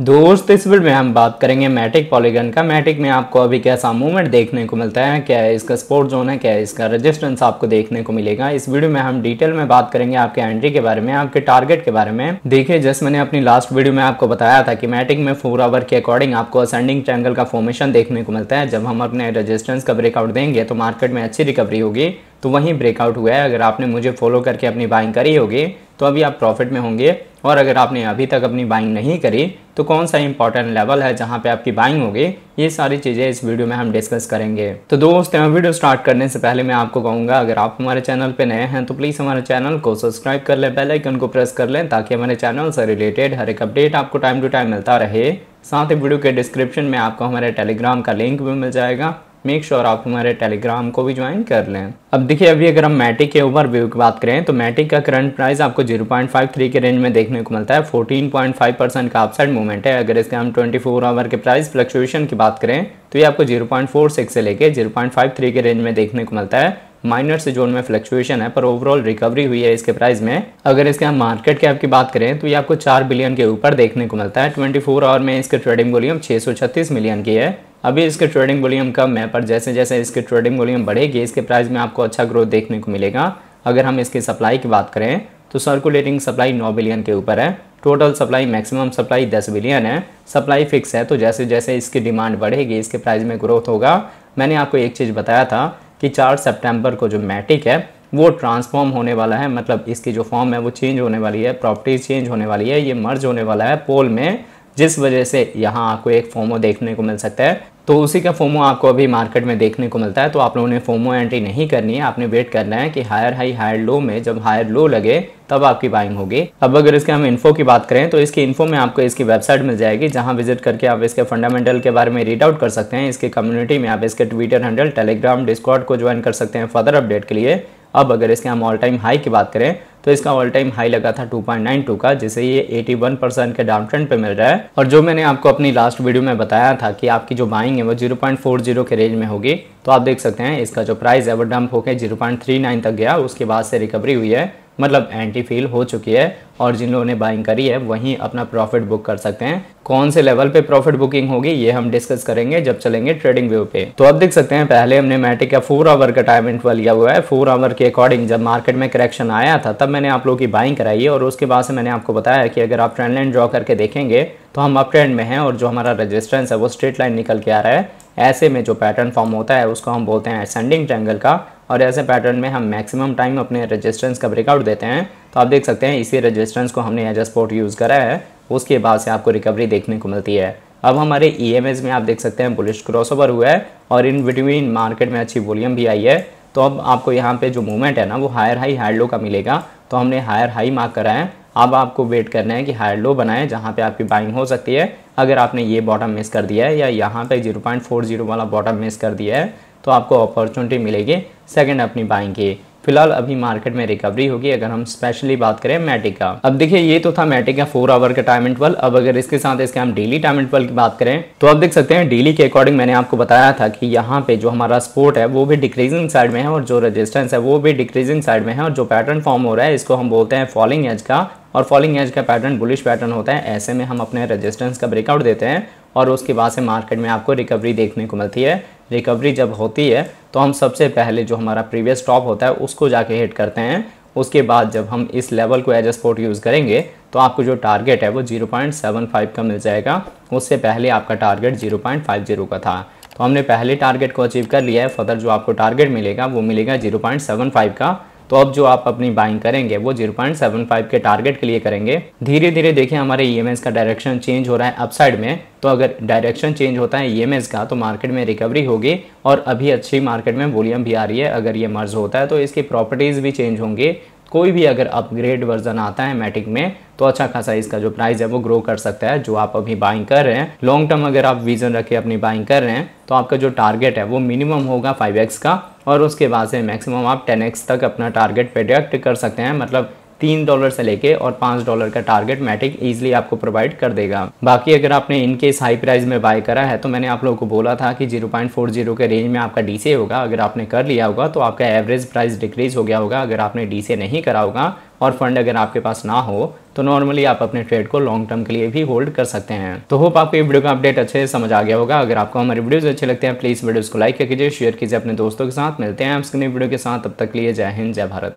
दोस्त इस वीडियो में हम बात करेंगे मैटिक पॉलीगन का मैटिक में आपको अभी कैसा मूवमेंट देखने को मिलता है क्या है इसका स्पोर्ट जोन है क्या है इसका रेजिस्टेंस आपको देखने को मिलेगा इस वीडियो में हम डिटेल में बात करेंगे आपके एंट्री के बारे में आपके टारगेट के बारे में देखिए जैसे मैंने अपनी लास्ट वीडियो में आपको बताया था कि मैटिक में फोर आवर के अकॉर्डिंग आपको असेंडिंग ट्रैंगल का फॉर्मेशन देखने को मिलता है जब हम अपने रजिस्टेंस का ब्रेकआउट देंगे तो मार्केट में अच्छी रिकवरी होगी तो वहीं ब्रेकआउट हुआ है अगर आपने मुझे फॉलो करके अपनी बाइंग करी होगी तो अभी आप प्रॉफिट में होंगे और अगर आपने अभी तक अपनी बाइंग नहीं करी तो कौन सा इंपॉर्टेंट लेवल है जहाँ पे आपकी बाइंग होगी ये सारी चीज़ें इस वीडियो में हम डिस्कस करेंगे तो दोस्तों वीडियो स्टार्ट करने से पहले मैं आपको कहूँगा अगर आप हमारे चैनल पे नए हैं तो प्लीज़ हमारे चैनल को सब्सक्राइब कर लें बेलाइकन को प्रेस कर लें ताकि हमारे चैनल से रिलेटेड हर एक अपडेट आपको टाइम टू टाइम मिलता रहे साथ ही वीडियो के डिस्क्रिप्शन में आपको हमारे टेलीग्राम का लिंक भी मिल जाएगा मेक श्योर आप हमारे टेलीग्राम को भी ज्वाइन कर लें अब देखिए अभी अगर हम मैटिक के ओवर व्यू की बात करें तो मैटिक का करंट प्राइस आपको 0.53 के रेंज में देखने को मिलता है 14.5 परसेंट का अपसाइड मूवमेंट है अगर इसके हम 24 फोर आवर के प्राइस फ्लक्चुएशन की बात करें तो ये आपको 0.46 से लेके 0.53 के रेंज में देखने को मिलता है माइनर से जोन में फ्लक्चुएशन है पर ओवरऑल रिकवरी हुई है इसके प्राइस में अगर इसके हम मार्केट कैप की बात करें तो ये आपको चार बिलियन के ऊपर देखने को मिलता है ट्वेंटी फोर आवर में इसके ट्रेडिंग वॉल्यूम छत्तीस मिलियन की है अभी इसके ट्रेडिंग वॉल्यूम कम है पर जैसे जैसे इसके ट्रेडिंग वॉल्यूम बढ़ेगी इसके प्राइस में आपको अच्छा ग्रोथ देखने को मिलेगा अगर हम इसकी सप्लाई की बात करें तो सर्कुलेटिंग सप्लाई 9 बिलियन के ऊपर है total supply maximum supply 10 billion है सप्लाई फिक्स है तो जैसे जैसे इसकी डिमांड बढ़ेगी इसके प्राइस में ग्रोथ होगा मैंने आपको एक चीज़ बताया था कि 4 सितंबर को जो मैटिक है वो ट्रांसफॉर्म होने वाला है मतलब इसकी जो फॉर्म है वो चेंज होने वाली है प्रॉपर्टी चेंज होने वाली है ये मर्ज होने वाला है पोल में जिस वजह से यहाँ आपको एक फॉर्मो देखने को मिल सकता है तो उसी का फोमो आपको अभी मार्केट में देखने को मिलता है तो आप लोगों ने फोमो एंट्री नहीं करनी है आपने वेट करना है कि हायर हाई हायर लो में जब हायर लो लगे तब आपकी बाइंग होगी अब अगर इसके हम इन्फो की बात करें तो इसकी इन्फो में आपको इसकी वेबसाइट मिल जाएगी जहां विजिट करके आप इसके फंडामेंटल के बारे में रीड आउट कर सकते हैं इसके कम्युनिटी में आप इसके ट्विटर हैंडल टेलीग्राम डिस्कॉट को ज्वाइन कर सकते हैं फर्दर अपडेट के लिए अब अगर इसके हम ऑल टाइम हाई की बात करें तो इसका ऑल टाइम हाई लगा था 2.92 का जिसे ये 81 परसेंट के डाउन ट्रेंड पे मिल रहा है और जो मैंने आपको अपनी लास्ट वीडियो में बताया था कि आपकी जो बाइंग है वो 0.40 के रेंज में होगी तो आप देख सकते हैं इसका जो प्राइस है वो डंप होकर जीरो तक गया उसके बाद से रिकवरी हुई है मतलब एंटी फील हो चुकी है और जिन लोगों ने बाइंग करी है वहीं अपना प्रॉफिट बुक कर सकते हैं कौन से लेवल पे प्रॉफिट बुकिंग होगी ये हम डिस्कस करेंगे जब चलेंगे ट्रेडिंग व्यू पे तो आप देख सकते हैं पहले हमने मैटिक का फोर आवर का टाइम इंटरवल लिया हुआ है फोर आवर के अकॉर्डिंग जब मार्केट में करेक्शन आया था तब मैंने आप लोगों की बाइंग कराई है और उसके बाद से मैंने आपको बताया कि अगर आप ट्रेंड लाइन ड्रॉ करके देखेंगे तो हम अप ट्रेंड में हैं और जो हमारा रजिस्टेंस है वो स्ट्रेट लाइन निकल के आ रहा है ऐसे में जो पैटर्न फॉर्म होता है उसको हम बोलते हैं असेंडिंग ट्रैंगल का और ऐसे पैटर्न में हम मैक्सिमम टाइम अपने रजिस्टेंस का ब्रेकआउट देते हैं तो आप देख सकते हैं इसी रजिस्टेंस को हमने एज स्पोर्ट यूज़ करा है उसके बाद से आपको रिकवरी देखने को मिलती है अब हमारे ई e में आप देख सकते हैं बुलिश क्रॉसओवर हुआ है और इन बिटवीन मार्केट में अच्छी वॉल्यूम भी आई है तो अब आपको यहाँ पे जो मूवमेंट है ना वो हायर हाई हायर लो का मिलेगा तो हमने हायर हाई मार्क करा है अब आपको वेट करना है कि हायर लो बनाए जहाँ पे आपकी बाइंग हो सकती है अगर आपने ये बॉटम मिस कर दिया है या यहाँ पे 0.40 वाला बॉटम मिस कर दिया है तो आपको अपॉर्चुनिटी मिलेगी सेकेंड अपनी बाइंग की फिलहाल अभी मार्केट में रिकवरी होगी अगर हम स्पेशली बात करें मैटिक का अब देखिए ये तो था मैटिक का फोर आवर का टाइम इंटरवल अब अगर इसके साथ इसके हम डेली टाइम इंटरवल की बात करें तो आप देख सकते हैं डेली के अकॉर्डिंग मैंने आपको बताया था कि यहाँ पे जो हमारा स्पोर्ट है वो भी डिक्रीजिंग साइड में है और जो रजिस्टेंस है वो भी डिक्रीजिंग साइड में है और जो पैटर्न फॉर्म हो रहा है इसको हम बोलते हैं फॉलिंग एज का और फॉलिंग एज का पैटर्न बुलिश पैटर्न होता है ऐसे में हम अपने रजिस्टेंस का ब्रेकआउट देते हैं और उसके बाद से मार्केट में आपको रिकवरी देखने को मिलती है रिकवरी जब होती है तो हम सबसे पहले जो हमारा प्रीवियस टॉप होता है उसको जाके हिट करते हैं उसके बाद जब हम इस लेवल को एज ए यूज़ करेंगे तो आपको जो टारगेट है वो 0.75 का मिल जाएगा उससे पहले आपका टारगेट 0.50 का था तो हमने पहले टारगेट को अचीव कर लिया है फर्दर जो आपको टारगेट मिलेगा वो मिलेगा 0.75 का तो अब जो आप अपनी बाइंग करेंगे वो 0.75 के टारगेट के लिए करेंगे धीरे धीरे देखिए हमारे ई e का डायरेक्शन चेंज हो रहा है अपसाइड में तो अगर डायरेक्शन चेंज होता है ई e का तो मार्केट में रिकवरी होगी और अभी अच्छी मार्केट में वॉल्यूम भी आ रही है अगर ये मर्ज होता है तो इसकी प्रॉपर्टीज़ भी चेंज होंगी कोई भी अगर अपग्रेड वर्जन आता है मैटिक में तो अच्छा खासा इसका जो प्राइस है वो ग्रो कर सकता है जो आप अभी बाइंग कर रहे हैं लॉन्ग टर्म अगर आप विजन रखे अपनी बाइंग कर रहे हैं तो आपका जो टारगेट है वो मिनिमम होगा 5x का और उसके बाद से मैक्सिमम आप 10x तक अपना टारगेट प्रोडक्ट कर सकते हैं मतलब तीन डॉलर से लेके और पाँच डॉलर का टारगेट मैटिक ईजिली आपको प्रोवाइड कर देगा बाकी अगर आपने इनकेस हाई प्राइस में बाय करा है तो मैंने आप लोगों को बोला था कि 0.40 के रेंज में आपका डीसी होगा अगर आपने कर लिया होगा तो आपका एवरेज प्राइस डिक्रीज हो गया होगा अगर आपने डीसी नहीं करा होगा और फंड अगर आपके पास ना हो तो नॉर्मली आप अपने ट्रेड को लॉन्ग टर्म के लिए भी होल्ड कर सकते हैं तो होप आपको ये वीडियो का अपडेट अच्छे से समझ आ गया होगा अगर आपको हमारे वीडियोस अच्छे लगते हैं प्लीज़ वीडियोस को लाइक कीजिए शेयर कीजिए अपने दोस्तों के साथ मिलते हैं आपके वीडियो के साथ तब तक लिए जय हिंद जय भारत